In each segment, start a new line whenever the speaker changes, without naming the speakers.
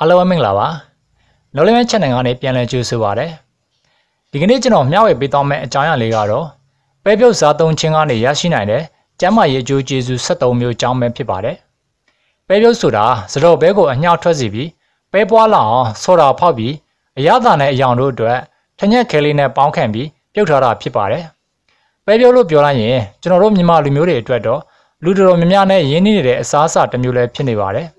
အားလုံးပဲမင်္ဂလာပါ။ Knowledge Man Channel ကနေပြန်လည်ကြိုဆိုပါရစေ။ဒီကနေ့ကျွန်တော်မျှဝေပေးသွားမယ့်အကြောင်းအရာလေးကတော့ပဲပြုတ်စားသုံးခြင်းကနေရရှိနိုင်တဲ့ကျန်းမာရေးအကျိုးကျေးဇူး73မျိုးအကြောင်းပဲဖြစ်ပါတယ်။ပဲပြုတ်ဆိုတာစတော့ဘဲကိုအညှောက်ထွက်စေပြီးပဲပွားလာအောင်ဆော်တာဖောက်ပြီးအရသာနဲ့အယောင်တို့အတွက်ထညက်ခဲလေးနဲ့ပေါင်းခံပြီး ပြုတ်ထားတာဖြစ်ပါတယ်။ပဲပြုတ်လို့ပြောလိုက်ရင်ကျွန်တော်တို့မြန်မာလူမျိုးတွေအတွက်တော့လူတော်များများနဲ့ရင်းနှီးနေတဲ့အစားအစာတစ်မျိုးလည်းဖြစ်နေပါတယ်။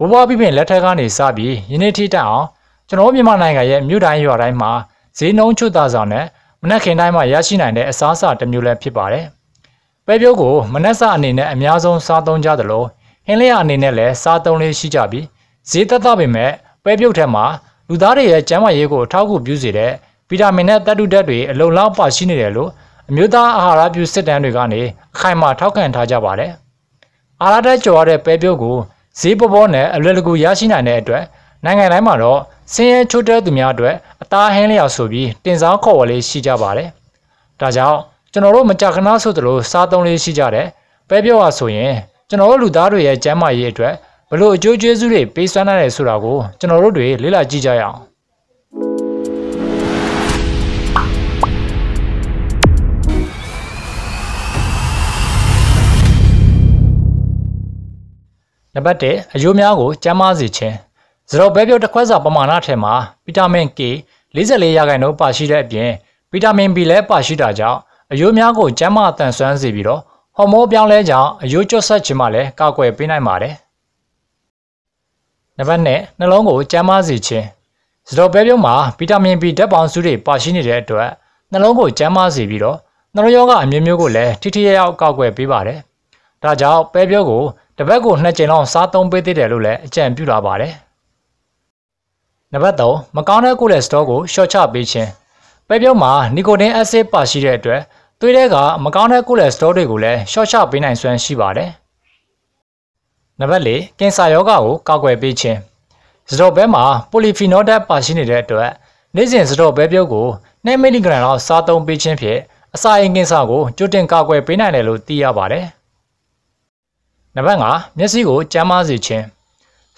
ဘိုးဘွားပြပြင်လက်ထက်ကနေစပြီးယနေ့ထိတက်အောင်ကျွန်တော်မြန်မာနိုင်ငံရဲ့မြို့တိုင်းရွာတိုင်းမှာဈေးနှုန်းချုပ်သားဆောင်နဲ့မနက်ခင်တိုင်းမှာရရှိနိုင်တဲ့အစားအစာတစ်မျိုးလည်းဖြစ်ပါတယ်။ပဲပြုတ်ကိုမနက်စာအနေနဲ့အများဆုံးစားသုံးကြသလိုဟင်းလျာအနေနဲ့လည်းစားသုံးလေးရှိကြပြီးဈေးသက်သာပေမဲ့ပဲပြုတ်ထက်မှာလူသားတွေရဲ့ကျန်းမာရေးကိုအထောက်အကူပြုစေတဲ့ဗီတာမင်နဲ့သတ္တုဓာတ်တွေအလုံလောက်ပါရှိနေတယ်လို့အမျိုးသားအာဟာရပြုစစ်တမ်းတွေကနေအခိုင်အမာထောက်ခံထားကြပါတယ်။အာဟာရဓာတ်ကျော်ရတဲ့ပဲပြုတ်ကိုဈေးပေါပေါနဲ့အလွယ်တကူရရှိနိုင်တဲ့အတွက်နိုင်ငံတိုင်းမှာတော့ဆင်းရဲချို့တဲ့သူများအတွက်အသားဟင်းလျော်ဆိုပြီးတင်စားခေါ်ဝေါ်လေးရှိကြပါတယ်။ဒါကြောင့်ကျွန်တော်တို့မကြခနာဆိုသလိုစားသုံးလေးရှိကြတယ်။ပဲပြောရဆိုရင် ကျွန်တော်တို့လူသားတွေရဲ့ကျန်းမာရေးအတွက်ဘလို့အကျိုးကျေးဇူးတွေပေးစွမ်းနိုင်တယ်ဆိုတာကိုကျွန်တော်တို့တွေလေ့လာကြည့်ကြရအောင်။နံပါတ်1အယိုးများကိုကျန်းမာစေခြင်းစရော့ဘဲပြုတ်တစ်ခွက်စာပမာဏထဲမှာဗီတာမင် K 44ရာခိုင်နှုန်းပါရှိတဲ့အပြင်ဗီတာမင် B လည်းပါရှိတာကြောင့်အယိုးများကိုကျန်းမာတန်ဆွမ်းစေပြီးတော့ဟော်မုန်းပြောင်းလဲကြောင့်အယိုးကျွတ်ဆက်ခြင်းမှလည်းကာကွယ်ပေးနိုင်ပါတယ်နံပါတ်2နှလုံးကိုကျန်းမာစေခြင်းစတော့ပဲပြုံးမှာဗီတာမင် B ဓာတ်ပေါင်းစုတွေပါရှိနေတဲ့အတွက်နှလုံးကိုကျန်းမာစေပြီးတော့နှလုံးရောဂါအမျိုးမျိုးကိုလည်းထိထိရောက်ရောက်ကောက်ွယ်ပေးပါတယ်။ဒါကြောင့်ပဲပြုံးကိုတပတ်ကို2ကြိမ်လောက်စားသုံးပေးသေးတယ်လို့လည်းအကြံပြုလာပါတယ်။နံပါတ်3မကောင်းတဲ့ကိုလက်စတောကိုရှော့ချပေးခြင်းပဲပြုံးမှာနီကိုတင်အက်ဆစ်ပါရှိတဲ့အတွက်သွေးထဲကမကောင်းတဲ့ကိုလက်စတောတွေကိုလည်းရှော့ချပေးနိုင်စွမ်းရှိပါတယ်။နံပါတ်၄ကင်ဆာရောဂါကိုကာကွယ်ပေးခြင်းစတောဘဲမှာပိုလီဖီနောဓာတ်ပါရှိနေတဲ့အတွက်နေ့စဉ်စတော့ဘဲပြုတ်ကို2မိလီဂရမ်လောက်စားသုံးပေးခြင်းဖြင့်အစာအိမ်ကင်းစာကိုကြိုတင်ကာကွယ်ပေးနိုင်တယ်လို့သိရပါတယ်။နံပါတ်5မျက်စိကိုကြမ်းမစေခြင်း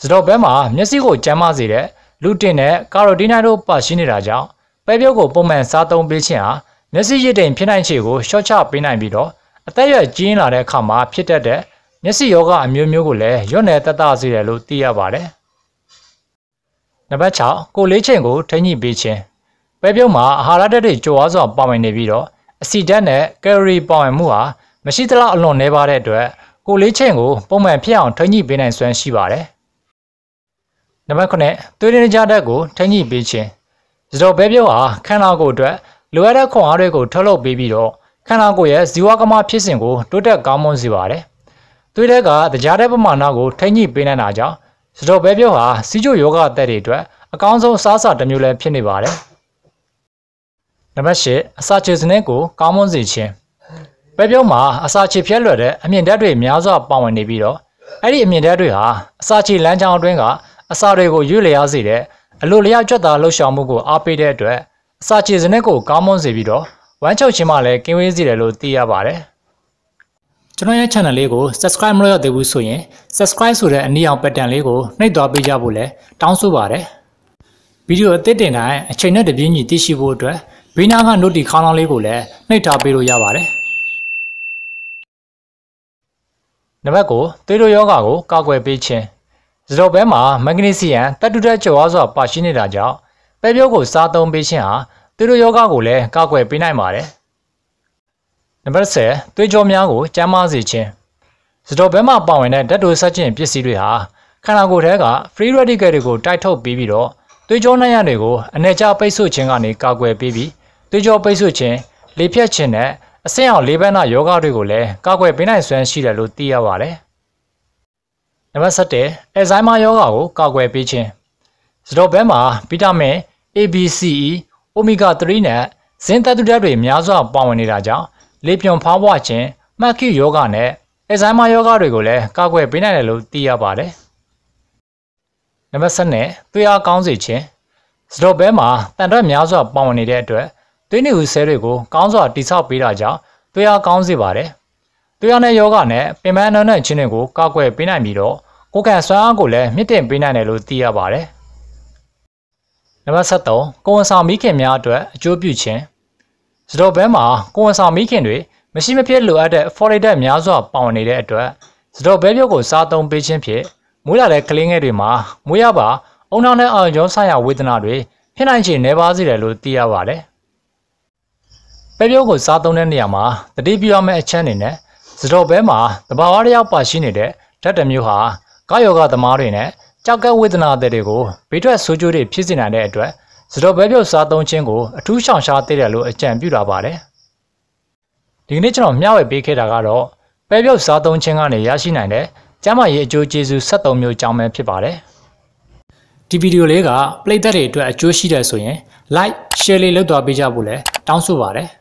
စတော့ဘဲမှာမျက်စိကိုကြမ်းမစေတဲ့လူတင်နဲ့ကာရိုဒီနိုတို့ပါရှိနေတာကြောင့်ပဲပြုတ်ကိုပုံမှန်စားသုံးပေးခြင်းဟာမျက်စိရစ်တင်ဖြစ်နိုင်ခြေကိုရှော့ချပေးနိုင်ပြီးတော့အသက်ရွယ်ကြီးလာတဲ့အခါမှာဖြစ်တတ်တဲ့မျက်စိရောဂါအမျိုးမျိုးကိုလည်းရွံ့နယ်တတ်တာစေတယ်လို့သိရပါတယ်။နံပါတ်6ကိုလေးချိန်ကိုထိညှိပေးခြင်းပဲပြုတ်မှာအာဟာရဓာတ်တွေကြွားစွာပါဝင်နေပြီးတော့အဆီဓာတ်နဲ့ကယ်လိုရီပါဝင်မှုဟာမရှိသလောက်အလွန်နှဲပါတဲ့အတွက်ကိုလေးချင်းကိုပုံမှန်ဖြစ်အောင်ထိန်းညှိပေးနိုင်စွမ်းရှိပါတယ်။နံပါတ်9သွေးရင်းကြားဓာတ်ကိုထိန်းညှိပေးခြင်းစတော်ဘဲပြောဟာခန္ဓာကိုယ်အတွက်လိုအပ်တဲ့ခွန်အားတွေကိုထုတ်လုပ်ပေးပြီးတော့ခန္ဓာကိုယ်ရဲ့ဇီဝကမဖြစ်စဉ်ကိုတိုးတက်ကောင်းမွန်စေပါတယ်။သွေးဓာတ်ကကြားတဲ့ပမာဏကိုထိန်းညှိပေးနိုင်တာကြောင့်စတော်ဘဲပြောဟာစီချိုယောဂအသက်တွေအတွက်အကောင်းဆုံးအစားအစာတစ်မျိုးလည်းဖြစ်နေပါတယ်။နံပါတ်၈အစာချေစနစ်ကိုကောင်းမွန်စေခြင်းပဲပြောမှာအစာချေဖြဲလွယ်တဲ့အမြင့်ဓာတ်တွေများစွာပါဝင်နေပြီးတော့အဲ့ဒီအမြင့်ဓာတ်တွေဟာအစာချေလမ်းကြောင်းအတွင်းကအစာတွေကိုရွေ့လျားစေတဲ့အလိုလျောက်ကြွက်တာလှုပ်ရှားမှုကို အားပေးတဲ့အတွက်အစာချေစနစ်ကိုကောင်းမွန်စေပြီးတော့ဝမ်းချုပ်ခြင်းမှလည်းကင်းဝေးစေတယ်လို့သိရပါတယ်။ကျွန်တော်ရဲ့ channel လေးကို subscribe မလုပ်ရသေးဘူးဆိုရင် subscribe ဆိုတဲ့အနည်းအောင် button လေးကိုနှိပ်သွားပေးကြဖို့လည်းတောင်းဆိုပါတယ်။ဗီဒီယိုအသစ်တင်တိုင်းအချိန်နဲ့တပြေးညီသိရှိဖို့အတွက်ဘေးနားက notification လေးကိုလည်းနှိပ်ထားပေးလို့ရပါတယ်။နံပါတ်ကိုသွေးတို့ယောဂါကိုကာကွယ်ပေးခြင်းစတော့ဘဲမှာမက်ဂနီဆီယမ်တတုတက်ကျော်စွာပါရှိနေတာကြောင့်ပဲပြောကိုစားသုံးပေးခြင်းဟာသွေးတို့ယောဂါကိုလည်းကာကွယ်ပေးနိုင်ပါတယ်နံပါတ်10သွေးကြောများကို ကျန်းမာစေခြင်းစတော့ဘဲမှာပါဝင်တဲ့ဓာတ်တွေဆက်ခြင်းပစ္စည်းတွေဟာခန္ဓာကိုယ်ထဲက free radical တွေကိုတိုက်ထုတ်ပြီးပြီးတော့သွေးကြောနှံ့ရတွေကိုအနေကျပိတ်ဆို့ခြင်းကနေကာကွယ်ပေးပြီးသွေးကြောပိတ်ဆို့ခြင်းလေဖြတ်ခြင်းနဲ့အဆင့်အောင်လေးပန်းနာယောဂတွေကိုလည်းကာကွယ်ပေးနိုင်စွမ်းရှိတယ်လို့သိရပါတယ်။နံပါတ်7အဲဇိုင်းမာယောဂကိုကာကွယ်ပေးခြင်းစတော့ဘဲမှာဗီတာမင် ABCE အိုမီဂါ3နဲ့ဇင်သတ္တဓာတ်တွေများစွာပါဝင်နေတာကြောင့်လေပြွန်ဖွားပွားခြင်းမှတ်ခိယောဂနဲ့အဲဇိုင်းမာယောဂတွေကိုလည်းကာကွယ်ပေးနိုင်တယ်လို့သိရပါတယ်။နံပါတ်7နဲ့သွေးအားကောင်းစေခြင်းစတော့ဘဲမှာတန်ထွက်များစွာပါဝင်နေတဲ့အတွက်သွေးနေဦးဆဲတွေကိုကောင်းစွာတိဆောက်ပေးတာကြောင့်သွေးအားကောင်းစေပါတယ်။သွေးအားနဲ့ယောဂနဲ့ပင်ပန်းနွမ်းနွမ်းခြင်းတွေကိုကောက်ွယ်ပေးနိုင်ပြီးတော့ကိုယ်ကဆွမ်းအားကိုလည်းမြင့်တင်ပေးနိုင်တယ်လို့သိရပါတယ်။နံပါတ်73ကိုဝန်ဆောင်မိခင်များအတွက်အကျိုးပြုခြင်းစတော့ဘဲမှာကိုဝန်ဆောင်မိခင်တွေမရှိမဖြစ်လိုအပ်တဲ့ folate များစွာပါဝင်နေတဲ့အတွက်စတော့ဘဲပြုတ်ကိုစားသုံးပေးခြင်းဖြင့်မွေးလာတဲ့ကလေးငယ်တွေမှာမွေးရပါအုံနောက်နဲ့အာရုံဆိုင်ရာဝေဒနာတွေဖြစ်နိုင်ခြေနည်းပါးစေတယ်လို့သိရပါတယ်။ပဲပြုတ်ကိုစားသုံးတဲ့နေရာမှာတတိပြုရမယ့်အချက်အနေနဲ့စတော်ဘဲမှာတဘာဝရရောက်ပါရှိနေတဲ့ဓာတ်တမျိုးဟာကာယောဂသမားတွေနဲ့ကြောက်ကဲဝေဒနာတွေကိုဘေးထွက်ဆိုးကျိုးတွေဖြစ်စေနိုင်တဲ့အတွက်စတော်ဘဲပြုတ်စားသုံးခြင်းကိုအထူးရှောင်ရှားသေးတယ်လို့အကြံပြုလာပါတယ်။ဒီကနေ့ကျွန်တော်မျှဝေပေးခဲ့တာကတော့ပဲပြုတ်စားသုံးခြင်းကနေရရှိနိုင်တဲ့ကျန်းမာရေးအကျိုးကျေးဇူး73မျိုးကြောင်းပဲဖြစ်ပါတယ်။ဒီဗီဒီယိုလေးကပရိသတ်တွေအတွက်အကျိုးရှိတယ်ဆိုရင် like share လေးလုပ်သွားပေးကြဖို့လည်းတောင်းဆိုပါတယ်။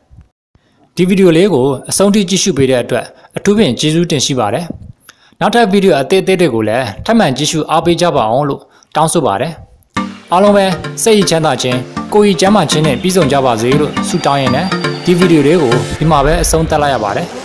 ဒီဗီဒီယိုလေးကိုအဆုံးထိကြည့်ရှုပေးတဲ့အတွက်အထူးဖြင့်ကျေးဇူးတင်ရှိပါတယ်။နောက်ထပ်ဗီဒီယိုအသေးသေးတွေကိုလည်းထပ်မံကြည့်ရှုအားပေးကြပါအောင်လို့တောင်းဆိုပါတယ်။အားလုံးပဲစိတ်ရည်ချမ်းသာခြင်းကိုယ်ရည်ကျန်းမာခြင်းနဲ့ပြည့်စုံကြပါစေလို့ဆုတောင်းရင်းနဲ့ဒီဗီဒီယိုလေးကိုဒီမှာပဲအဆုံးသတ်လိုက်ရပါတယ်။